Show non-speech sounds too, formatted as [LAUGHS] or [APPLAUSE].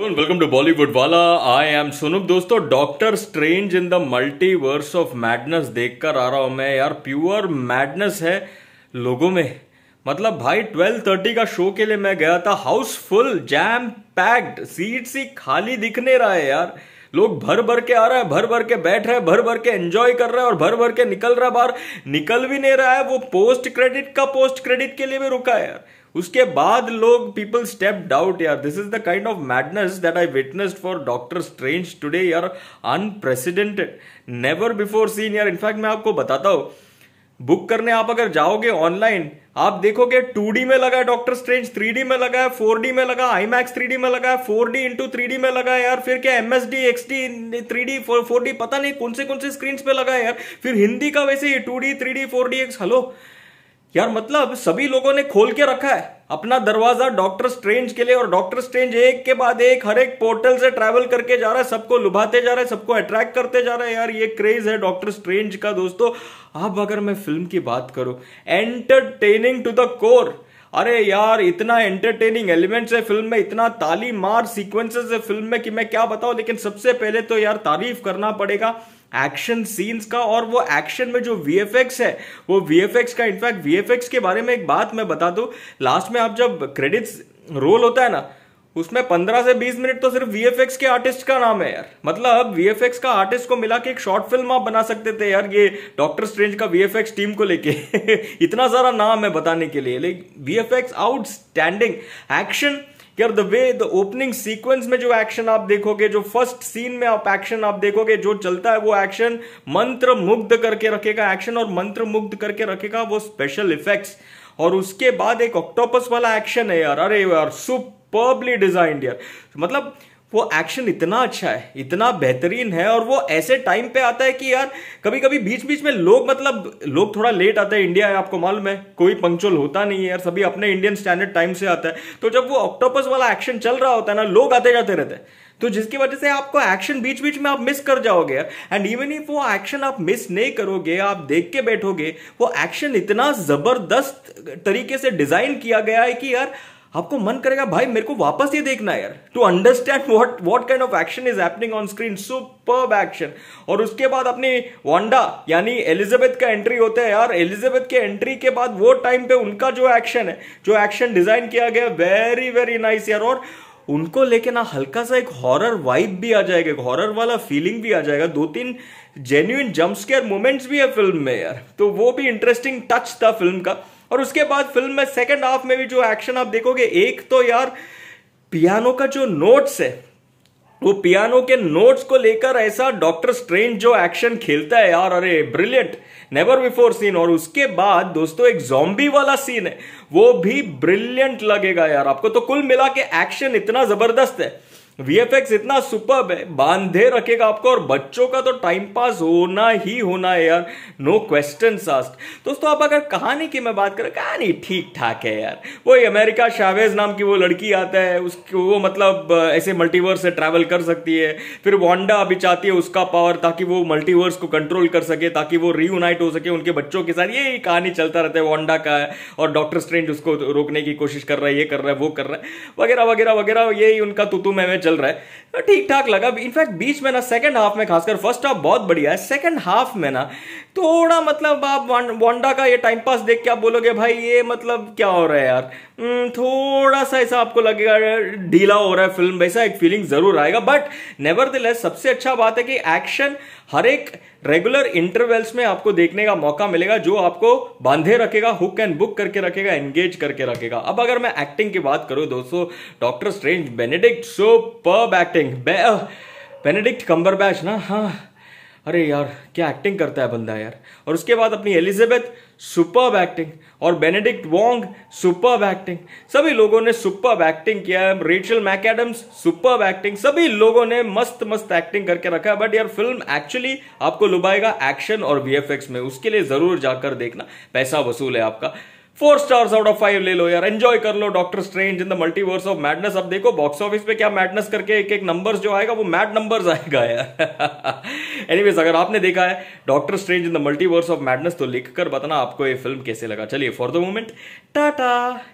welcome to Bollywood वाला आई am सुनुप दोस्तों Doctor Strange in the Multiverse of Madness देखकर आ रहा हूं मैं यार प्योर मैडनेस है लोगों में मतलब भाई 12:30 का शो के लिए मैं गया था house full jam packed seat सी खाली दिख नहीं रहा है यार लोग भर भर के आ रहे हैं भर भर के बैठ रहे हैं भर भर के एंजॉय कर रहे हैं और भर भर के निकल रहा है बाहर निकल भी नहीं रहा है वो पोस्ट क्रेडिट का पोस्ट क्रेडिट के लिए भी रुका है यार उसके बाद लोग पीपल स्टेप डाउट यार this is the kind of madness that I witnessed for Doctor Strange today यार अनप्रेसिडेंटेड नेवर बिफोर सीन यार इनफैक्ट मैं आपको बताता हूँ बुक करने आप अगर जाओगे ऑनलाइन आप देखोगे टू में लगा है डॉक्टर स्ट्रेंज थ्री में लगा है फोर में लगा आई मैक्स थ्री में लगा है फोर डी इंटू थ्री में लगा है यार फिर क्या M S D X D three D four D पता नहीं कौन से कौन से स्क्रीन पे लगा है यार फिर हिंदी का वैसे ही two D three D four D X hello यार मतलब सभी लोगों ने खोल के रखा है अपना दरवाजा डॉक्टर स्ट्रेंज के लिए और डॉक्टर स्ट्रेंज एक के बाद एक हर एक पोर्टल से ट्रैवल करके जा रहा है सबको लुभाते जा रहा है सबको अट्रैक्ट करते जा रहा है यार ये क्रेज है डॉक्टर स्ट्रेंज का दोस्तों अब अगर मैं फिल्म की बात करूं एंटरटेनिंग टू द कोर अरे यार इतना एंटरटेनिंग एलिमेंट्स है फिल्म में इतना ताली मार सीक्वेंसेस है फिल्म में कि मैं क्या बताऊं लेकिन सबसे पहले तो यार तारीफ करना पड़ेगा एक्शन सीन्स का और वो एक्शन में जो वी है वो वी का इनफैक्ट वी के बारे में एक बात मैं बता दू लास्ट में आप जब क्रेडिट्स रोल होता है ना उसमें पंद्रह से बीस मिनट तो सिर्फ वी के आर्टिस्ट का नाम है यार मतलब वी का आर्टिस्ट को मिला के एक शॉर्ट फिल्म आप बना सकते थे यार ये डॉक्टर स्ट्रेंज का वी टीम को लेके [LAUGHS] इतना सारा नाम है बताने के लिए like V F outstanding action कि the way the opening sequence में जो एक्शन आप देखोगे जो फर्स्ट सीन में आप एक्शन आप देखोगे जो चलता है वो एक्शन मंत्र मुग्ध करके रखेगा एक्शन और मंत्र मुग्ध करके रखेगा वो स्पेशल इफेक्ट्स और उसके बाद एक ऑक्टोपस वाला एक्शन है यार अरे यार सुपरबली डिजाइंड यार मतलब वो एक्शन इतना अच्छा है इतना बेहतरीन है और वो ऐसे टाइम पे आता है कि यार कभी कभी बीच बीच में लोग मतलब लोग थोड़ा लेट आते हैं इंडिया है आपको मालूम है कोई पंक्चुअल होता नहीं है यार सभी अपने इंडियन स्टैंडर्ड टाइम से आता है तो जब वो ऑक्टोपस वाला एक्शन चल रहा होता है ना लोग आते जाते रहते हैं तो जिसकी वजह से आपको एक्शन बीच बीच में आप मिस कर जाओगे यार एंड इवन इफ वो एक्शन आप मिस नहीं करोगे आप देख के बैठोगे वो एक्शन इतना जबरदस्त तरीके से डिजाइन किया गया है कि यार आपको मन करेगा भाई मेरे को वापस ये देखना यार to understand what what kind of action is happening on screen super action और उसके बाद अपनी वांडा यानी एलिजाबेथ का एंट्री होता है यार एलिजाबेथ के एंट्री के बाद वो टाइम पे उनका जो एक्शन है जो एक्शन डिजाइन किया गया वेरी वेरी नाइस यार और उनको लेके ना हल्का सा एक हॉरर वाइब भी आ जाएगा एक हॉरर वाला फीलिंग भी आ जाएगा दो तीन जेन्यून जम्प स्केयर मोमेंट्स भी है फिल्म में यार तो वो भी इंटरेस्टिंग टच था फिल्म का और उसके बाद फिल्म में सेकेंड हाफ में भी जो एक्शन आप देखोगे एक तो यार पियानो का जो नोट्स है वो पियानो के नोट्स को लेकर ऐसा डॉक्टर स्ट्रेंज जो एक्शन खेलता है यार अरे ब्रिलियंट नेवर बिफोर सीन और उसके बाद दोस्तों एक जॉम्बी वाला सीन है वो भी ब्रिलियंट लगेगा यार आपको तो कुल मिला के एक्शन इतना जबरदस्त है वीएफएक्स इतना सुपर है बांधे रखेगा आपको और बच्चों का तो टाइम पास होना ही होना है यार नो क्वेश्चन आस्ट दोस्तों आप अगर कहानी की मैं बात करें कहानी ठीक ठाक है यार वही अमेरिका शावेज नाम की वो लड़की आता है उसको वो मतलब ऐसे मल्टीवर्स से ट्रैवल कर सकती है फिर वॉन्डा अभी चाहती है उसका पावर ताकि वो मल्टीवर्स को कंट्रोल कर सके ताकि वो रीयूनाइट हो सके उनके बच्चों के साथ ये कहानी चलता रहता है वॉन्डा का है और डॉक्टर स्ट्रेंज उसको रोकने की कोशिश कर रहा है ये कर रहा है वो कर रहा है वगैरह वगैरह वगैरह यही उनका तुतु में चल रहा है तो ठीक ठाक लगा इनफैक्ट बीच में ना सेकंड हाफ में खासकर फर्स्ट हाफ बहुत बढ़िया है सेकंड हाफ में ना थोड़ा मतलब आप वोंडा का ये टाइम पास देख के आप बोलोगे भाई ये मतलब क्या हो रहा है यार हम्म, थोड़ा सा ऐसा आपको लगेगा ढीला हो रहा है फिल्म वैसा एक फीलिंग जरूर आएगा बट नेवर सबसे अच्छा बात है कि एक्शन हर एक रेगुलर इंटरवल्स में आपको देखने का मौका मिलेगा जो आपको बांधे रखेगा हुक एंड बुक करके रखेगा एंगेज करके रखेगा अब अगर मैं एक्टिंग की बात करूं दोस्तों डॉक्टर स्ट्रेंज बेनेडिक्ट सो पर्ब एक्टिंग बेनेडिक्ट कम्बर ना हाँ अरे यार क्या एक्टिंग करता है बंदा यार और उसके बाद अपनी एलिजाबेथ सुपर एक्टिंग और बेनेडिक्ट वोंग सुपर एक्टिंग सभी लोगों ने सुपर एक्टिंग किया है रेचल मैकेडम्स सुपर एक्टिंग सभी लोगों ने मस्त मस्त एक्टिंग करके रखा है बट यार फिल्म एक्चुअली आपको लुभाएगा एक्शन और वीएफएक्स में उसके लिए जरूर जाकर देखना पैसा वसूल है आपका four stars out of five ले लो यार एंजॉय कर लो Doctor Strange in the Multiverse of Madness अब देखो बॉक्स ऑफिस पे क्या मैडनेस करके एक एक नंबर्स जो आएगा वो मैड नंबर्स आएगा यार एनीवेज [LAUGHS] अगर आपने देखा है Doctor Strange in the Multiverse of Madness तो लिखकर बताना आपको ये फिल्म कैसे लगा चलिए फॉर द मोमेंट टाटा